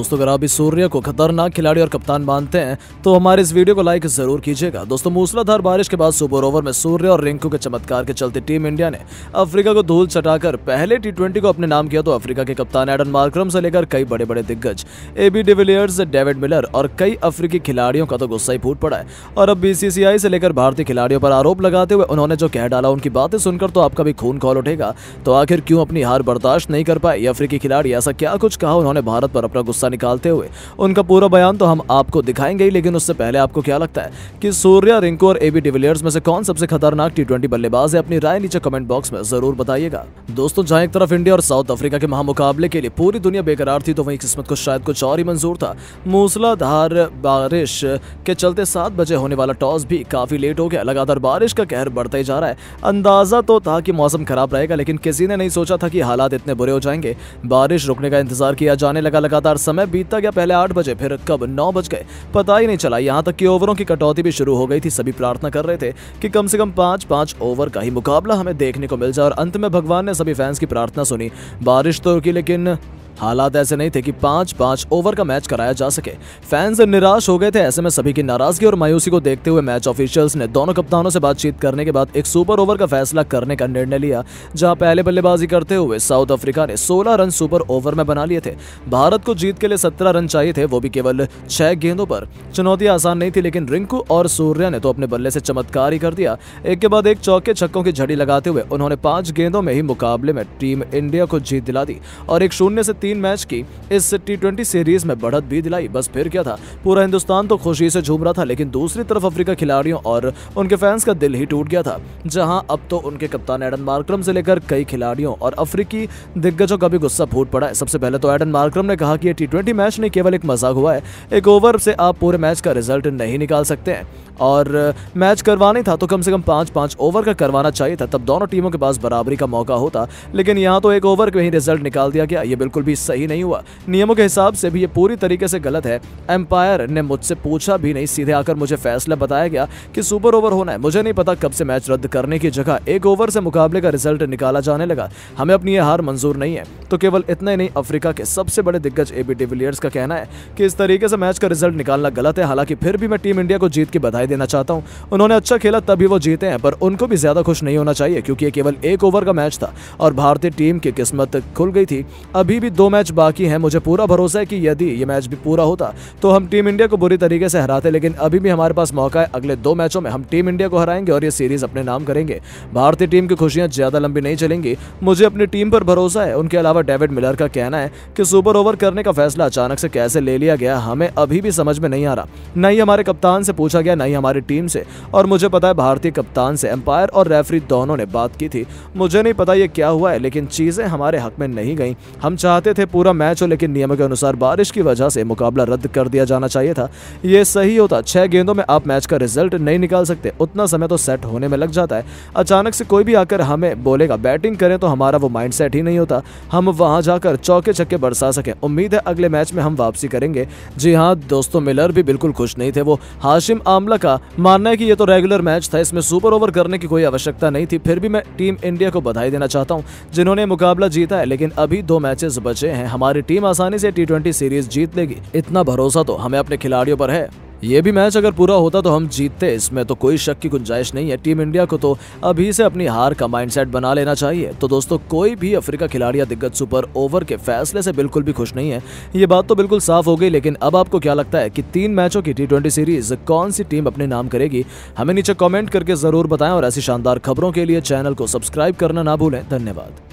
दोस्तों अगर आप इस सूर्य को खतरनाक खिलाड़ी और कप्तान मानते हैं तो हमारे इस वीडियो को लाइक जरूर कीजिएगा दोस्तों मूसलाधार बारिश के बाद सुपर ओवर में सूर्य और रिंकू के चमत्कार के चलते टीम इंडिया ने अफ्रीका को धूल चटाकर पहले टी को अपने नाम किया तो अफ्रीका के कप्तान एडन मार्क्रम से लेकर कई बड़े बड़े दिग्गज एबी डिविलियर्स डेविड मिलर और कई अफ्रीकी खिलाड़ियों का तो गुस्सा ही फूट पड़ा है और अब बीसीसीआई से लेकर भारतीय खिलाड़ियों पर आरोप लगाते हुए उन्होंने जो कह डाला उनकी बातें सुनकर तो आपका भी खून कॉल उठेगा तो आखिर क्यों अपनी हार बर्दाश्त नहीं कर पाए अफ्रीकी खिलाड़ी ऐसा क्या कुछ कहा उन्होंने भारत पर अपना गुस्सा निकालते हुए उनका पूरा बयान तो हम आपको दिखाएंगे ही लेकिन उससे पहले आपको क्या लगता है कि सूर्या रिंकू और एबी डिविलियर्स में से कौन सबसे खतरनाक टी बल्लेबाज है अपनी राय नीचे कमेंट बॉक्स में जरूर बताइएगा दोस्तों जहाँ एक तरफ इंडिया और साउथ अफ्रीका के महामुकाबले के लिए पूरी दुनिया बेकरार थी तो वही किस्मत को शायद कुछ और ही मंजूर था मूसलाधार बारिश के चलते सात बजे होने वाला टॉस भी काफी लेट हो गया लगातार बारिश का कहर बढ़ता ही जा रहा है अंदाजा तो था कि मौसम खराब रहेगा लेकिन किसी ने नहीं सोचा था कि हालात इतने बुरे हो जाएंगे बारिश रुकने का इंतजार किया जाने लगा लगातार समय समय बीतता गया पहले आठ बजे फिर कब नौ बज गए पता ही नहीं चला यहाँ तक कि ओवरों की कटौती भी शुरू हो गई थी सभी प्रार्थना कर रहे थे कि कम से कम पांच पांच ओवर का ही मुकाबला हमें देखने को मिल जाए और अंत में भगवान ने सभी फैंस की प्रार्थना सुनी बारिश तो की लेकिन हालात ऐसे नहीं थे कि पांच पांच ओवर का मैच कराया जा सके फैंस निराश हो गए थे ऐसे में सभी की नाराजगी और मायूसी को देखते हुए मैच ऑफिशियल्स ने दोनों कप्तानों से बातचीत करने के बाद एक सुपर ओवर का फैसला करने का निर्णय लिया जहां पहले बल्लेबाजी करते हुए साउथ अफ्रीका ने सोलह रन सुपर ओवर में बना लिए थे भारत को जीत के लिए सत्रह रन चाहिए थे वो भी केवल छह गेंदों पर चुनौती आसान नहीं थी लेकिन रिंकू और सूर्या ने तो अपने बल्ले से चमत्कार ही कर दिया एक के बाद एक चौके छक्कों की झड़ी लगाते हुए उन्होंने पांच गेंदों में ही मुकाबले में टीम इंडिया को जीत दिला दी और एक शून्य से तीन तीन मैच की इस टी सीरीज में बढ़त भी दिलाई बस फिर क्या था पूरा हिंदुस्तान तो खुशी से झूम रहा था लेकिन दूसरी तरफ अफ्रीका खिलाड़ियों और उनके फैंस का दिल ही टूट गया था जहां अब तो उनके कप्तान एडन मार्क्रम से लेकर कई खिलाड़ियों और अफ्रीकी दिग्गजों का भी गुस्सा फूट पड़ा है सबसे पहले तो एडन मार्क्रम ने कहा कि यह टी मैच नहीं केवल एक मजाक हुआ है एक ओवर से आप पूरे मैच का रिजल्ट नहीं निकाल सकते हैं और मैच करवाना था तो कम से कम पाँच पाँच ओवर का करवाना चाहिए था तब दोनों टीमों के पास बराबरी का मौका होता लेकिन यहाँ तो एक ओवर का ही रिजल्ट निकाल दिया गया ये बिल्कुल भी भी सही नहीं हुआ नियमों के हिसाब से भी ये पूरी तरीके से गलत है एम्पायर ने मुझसे पूछा भी नहीं सीधे आकर मुझे फैसला बताया गया कि सुपर ओवर होना है मुझे नहीं पता कब से मैच रद्द करने की जगह एक ओवर से मुकाबले का रिजल्ट निकाला जाने लगा हमें अपनी ये हार मंजूर नहीं है तो केवल इतना ही नहीं अफ्रीका के सबसे बड़े दिग्गज ए बी डिविलियर्स का कहना है कि इस तरीके से मैच का रिजल्ट निकालना गलत है हालांकि फिर भी मैं टीम इंडिया को जीत की बधाई देना चाहता हूँ उन्होंने अच्छा खेला तभी वो जीते हैं पर उनको भी ज्यादा खुश नहीं होना चाहिए क्योंकि ये केवल एक ओवर का मैच था और भारतीय टीम की किस्मत खुल गई थी अभी भी दो मैच बाकी हैं मुझे पूरा भरोसा है कि यदि ये मैच भी पूरा होता तो हम टीम इंडिया को बुरी तरीके से हराते लेकिन अभी भी हमारे पास मौका है अगले दो मैचों में हम टीम इंडिया को हराएंगे और ये सीरीज अपने नाम करेंगे भारतीय टीम की खुशियां ज्यादा लंबी नहीं चलेंगी मुझे अपनी टीम पर भरोसा है उनके अलावा ओवर डेविड मिलर का कहना है कि सुपर ओवर करने का फैसला अचानक से कैसे ले लिया गया हमें अभी भी समझ में नहीं आ रहा न ही हमारे कप्तान से पूछा गया न ही हमारी टीम से और मुझे पता है भारतीय कप्तान से एम्पायर और रेफरी दोनों ने बात की थी मुझे नहीं पता ये क्या हुआ है लेकिन चीज़ें हमारे हक में नहीं गई हम चाहते थे पूरा मैच हो लेकिन नियमों के अनुसार बारिश की वजह से मुकाबला रद्द कर दिया जाना चाहिए था ये सही होता छह गेंदों में आप मैच का रिजल्ट नहीं निकाल सकते उतना समय तो सेट होने में लग जाता है अचानक से कोई भी आकर हमें बोलेगा बैटिंग करें तो हमारा वो माइंड ही नहीं होता हम वहां जाकर चौके छक्के बरसा सके उम्मीद है अगले मैच में हम वापसी करेंगे जी हाँ दोस्तों मिलर भी बिल्कुल खुश नहीं थे वो हाशिम आमला का मानना है कि ये तो रेगुलर मैच था इसमें सुपर ओवर करने की कोई आवश्यकता नहीं थी फिर भी मैं टीम इंडिया को बधाई देना चाहता हूँ जिन्होंने मुकाबला जीता है लेकिन अभी दो मैचेस बचे हैं हमारी टीम आसानी से टी सीरीज जीत लेगी इतना भरोसा तो हमें अपने खिलाड़ियों पर है ये भी मैच अगर पूरा होता तो हम जीतते इसमें तो कोई शक की गुंजाइश नहीं है टीम इंडिया को तो अभी से अपनी हार का माइंडसेट बना लेना चाहिए तो दोस्तों कोई भी अफ्रीका खिलाड़ी या दिग्गज सुपर ओवर के फैसले से बिल्कुल भी खुश नहीं है ये बात तो बिल्कुल साफ हो गई लेकिन अब आपको क्या लगता है कि तीन मैचों की टी सीरीज कौन सी टीम अपने नाम करेगी हमें नीचे कॉमेंट करके जरूर बताएं और ऐसी शानदार खबरों के लिए चैनल को सब्सक्राइब करना ना भूलें धन्यवाद